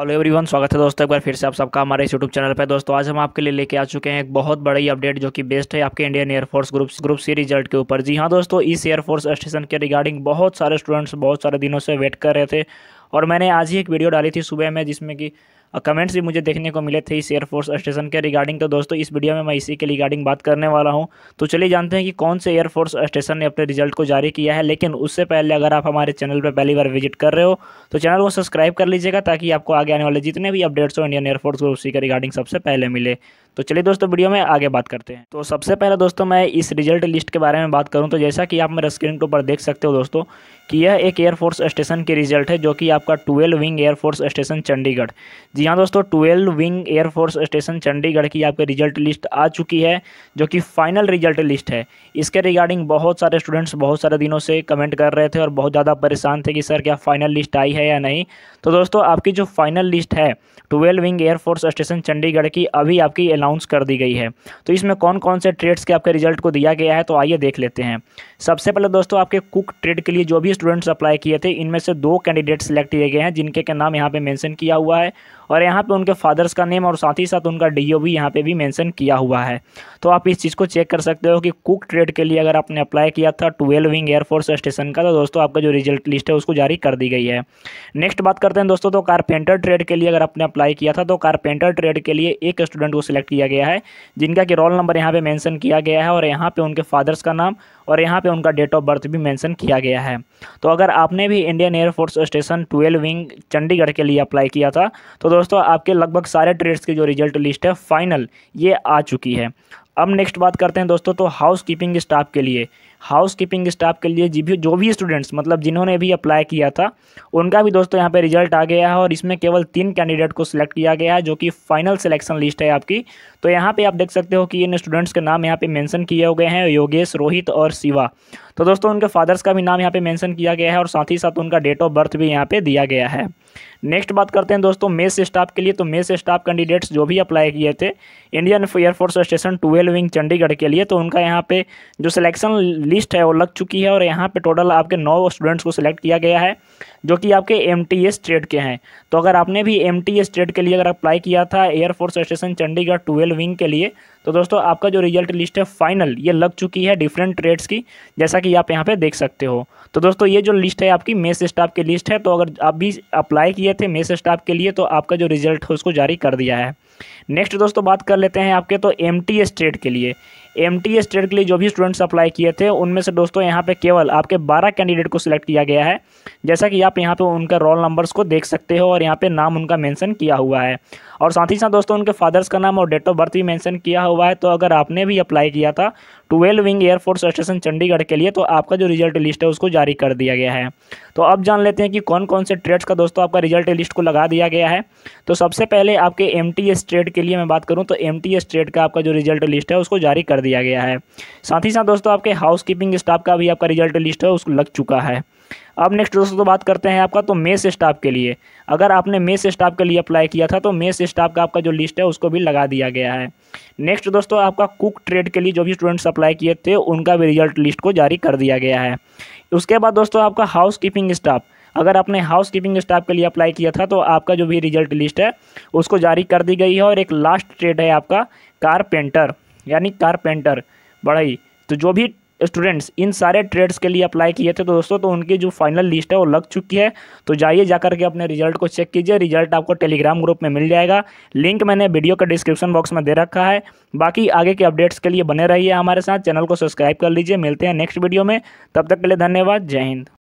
hello everyone स्वागत है दोस्तों एक बार फिर से आप सबका हमारे इस यूट्यूब चैनल पर दोस्तों आज हम आपके लिए लेके आ चुके हैं एक बहुत बड़ी अपडेट जो कि बेस्ट है आपके Indian Air Force group group C result के ऊपर जी हाँ दोस्तों इस एयरफोर्स स्टेशन के रिगार्डिंग बहुत सारे स्टूडेंट्स बहुत सारे दिनों से वेट कर रहे थे और मैंने आज ही एक वीडियो डाली थी सुबह में जिसमें कि और कमेंट्स भी मुझे देखने को मिले थे इस एयरफोर्स स्टेशन के रिगार्डिंग तो दोस्तों इस वीडियो में मैं इसी के रिगार्डिंग बात करने वाला हूँ तो चलिए जानते हैं कि कौन से एयरफोर्स स्टेशन ने अपने रिजल्ट को जारी किया है लेकिन उससे पहले अगर आप हमारे चैनल पर पहली बार विजिट कर रहे हो तो चैनल को सब्सक्राइब कर लीजिएगा ताकि आपको आगे आने वाले जितने भी अपडेट्स हो इंडियन एयरफोर्स ग्रुप उसी के रिगार्डिंग सबसे पहले मिले तो चलिए दोस्तों वीडियो में आगे बात करते हैं तो सबसे पहले दोस्तों मैं इस रिजल्ट लिस्ट के बारे में बात करूं तो जैसा कि आप मेरे स्क्रीन के ऊपर देख सकते हो दोस्तों कि यह एक एयरफोर्स स्टेशन की रिजल्ट है जो कि आपका twelve wing Air Force station Chandigarh जी हाँ दोस्तों twelve wing Air Force station Chandigarh की आपके रिजल्ट लिस्ट आ चुकी है जो कि फाइनल रिजल्ट लिस्ट है इसके रिगार्डिंग बहुत सारे स्टूडेंट्स बहुत सारे दिनों से कमेंट कर रहे थे और बहुत ज़्यादा परेशान थे कि सर क्या फाइनल लिस्ट आई है या नहीं तो दोस्तों आपकी जो फाइनल लिस्ट है twelve wing Air Force station Chandigarh की अभी आपकी अनाउंस कर दी गई है तो इसमें कौन कौन से ट्रेड्स के आपके रिजल्ट को दिया गया है तो आइए देख लेते हैं सबसे पहले दोस्तों आपके कुक ट्रेड के लिए जो भी स्टूडेंट्स अप्लाई किए थे इनमें से दो कैंडिडेट सेलेक्ट किए गए हैं जिनके के नाम यहाँ पे मेंशन किया हुआ है और यहाँ पे उनके फादर्स का नेम और साथ ही साथ उनका डी ओ भी यहाँ पर भी मैंसन किया हुआ है तो आप इस चीज़ को चेक कर सकते हो कि कुक ट्रेड के लिए अगर आपने अप्लाई किया था ट्वेल्व विंग एयरफोर्स स्टेशन का तो दोस्तों आपका जो रिजल्ट लिस्ट है उसको जारी कर दी गई है नेक्स्ट बात करते हैं दोस्तों तो कारपेंटर ट्रेड के लिए अगर आपने अप्लाई किया था तो कारपेंटर ट्रेड के लिए एक स्टूडेंट को सिलेक्ट किया गया है जिनका कि रोल नंबर यहाँ पे मेंशन किया गया है और यहाँ पे उनके फादर्स का नाम और यहाँ पे उनका डेट ऑफ बर्थ भी मेंशन किया गया है तो अगर आपने भी Indian Air Force station twelve wing Chandigarh के लिए अप्लाई किया था तो दोस्तों आपके लगभग सारे ट्रेड्स के जो रिजल्ट लिस्ट है फाइनल ये आ चुकी है अब नेक्स्ट बात करते हैं दोस्तों तो हाउस कीपिंग स्टाफ के लिए हाउस कीपिंग स्टाफ के लिए जी भी जो भी स्टूडेंट्स मतलब जिन्होंने भी अप्लाई किया था उनका भी दोस्तों यहाँ पे रिजल्ट आ गया है और इसमें केवल तीन कैंडिडेट को सिलेक्ट किया गया है जो कि फाइनल सिलेक्शन लिस्ट है आपकी तो यहाँ पे आप देख सकते हो कि इन स्टूडेंट्स के नाम यहाँ पर मैंसन किए हुए हैं योगेश रोहित और शिवा तो दोस्तों उनके फादर्स का भी नाम यहाँ पे मेंशन किया गया है और साथ ही साथ उनका डेट ऑफ बर्थ भी यहाँ पे दिया गया है नेक्स्ट बात करते हैं दोस्तों मेस स्टाफ के लिए तो मेस स्टाफ कैंडिडेट्स जो भी अप्लाई किए थे Indian Air Force station two royal wing Chandigarh के लिए तो उनका यहाँ पे जो सिलेक्शन लिस्ट है वो लग चुकी है और यहाँ पे टोटल आपके नौ स्टूडेंट्स को सिलेक्ट किया गया है जो कि आपके एम टी एस ट्रेड के हैं तो अगर आपने भी एम टी एस ट्रेड के लिए अगर अप्लाई किया था Air Force station Chandigarh twelve wing के लिए तो दोस्तों आपका जो रिजल्ट लिस्ट है फाइनल ये लग चुकी है डिफरेंट ट्रेड्स की जैसा कि आप यहाँ पे देख सकते हो तो दोस्तों ये जो लिस्ट है आपकी मेस स्टाफ की लिस्ट है तो अगर आप भी अप्लाई किए थे मेस स्टाफ के लिए तो आपका जो रिजल्ट है उसको जारी कर दिया है नेक्स्ट दोस्तों बात कर लेते हैं आपके तो एम टी के लिए एम टी के लिए जो भी स्टूडेंट्स अप्लाई किए थे उनमें से दोस्तों यहाँ पर केवल आपके बारह कैंडिडेट को सिलेक्ट किया गया है जैसा कि आप यहाँ पर उनका रोल नंबर्स को देख सकते हो और यहाँ पर नाम उनका मैंसन किया हुआ है और साथ ही साथ दोस्तों उनके फादर्स का नाम और डेट ऑफ बर्थ भी मैंसन किया हुआ है तो अगर आपने भी अप्लाई किया था twelve wing Air Force station Chandigarh के लिए तो आपका जो रिजल्ट लिस्ट है उसको जारी कर दिया गया है तो अब जान लेते हैं कि कौन कौन से ट्रेड्स का दोस्तों आपका रिजल्ट लिस्ट को लगा दिया गया है तो सबसे पहले आपके एम टी के लिए मैं बात करूँ तो एम टी का आपका जो रिजल्ट लिस्ट है उसको जारी कर दिया गया है साथ ही साथ दोस्तों आपके हाउस स्टाफ का भी आपका रिजल्ट लिस्ट है उसको लग चुका है अब नेक्स्ट दोस्तों तो बात करते हैं आपका तो मेस स्टाफ के लिए अगर आपने मेस स्टाफ के लिए अप्लाई किया था तो मेस स्टाफ का आपका जो लिस्ट है उसको भी लगा दिया गया है नेक्स्ट दोस्तों आपका कुक ट्रेड के लिए जो भी स्टूडेंट्स अप्लाई किए थे उनका भी रिजल्ट लिस्ट को जारी कर दिया गया है उसके बाद दोस्तों आपका हाउस कीपिंग स्टाफ अगर आपने हाउस कीपिंग स्टाफ के लिए अप्लाई किया था तो आपका जो भी रिजल्ट लिस्ट है उसको जारी कर दी गई है और एक लास्ट ट्रेड है आपका कारपेंटर यानी कारपेंटर बढ़ई तो जो भी स्टूडेंट्स इन सारे ट्रेड्स के लिए अप्लाई किए थे तो दोस्तों तो उनकी जो फाइनल लिस्ट है वो लग चुकी है तो जाइए जाकर के अपने रिजल्ट को चेक कीजिए रिजल्ट आपको टेलीग्राम ग्रुप में मिल जाएगा लिंक मैंने वीडियो का डिस्क्रिप्शन बॉक्स में दे रखा है बाकी आगे के अपडेट्स के लिए बने रहिए हमारे साथ चैनल को सब्सक्राइब कर लीजिए मिलते हैं नेक्स्ट वीडियो में तब तक के लिए धन्यवाद जय हिंद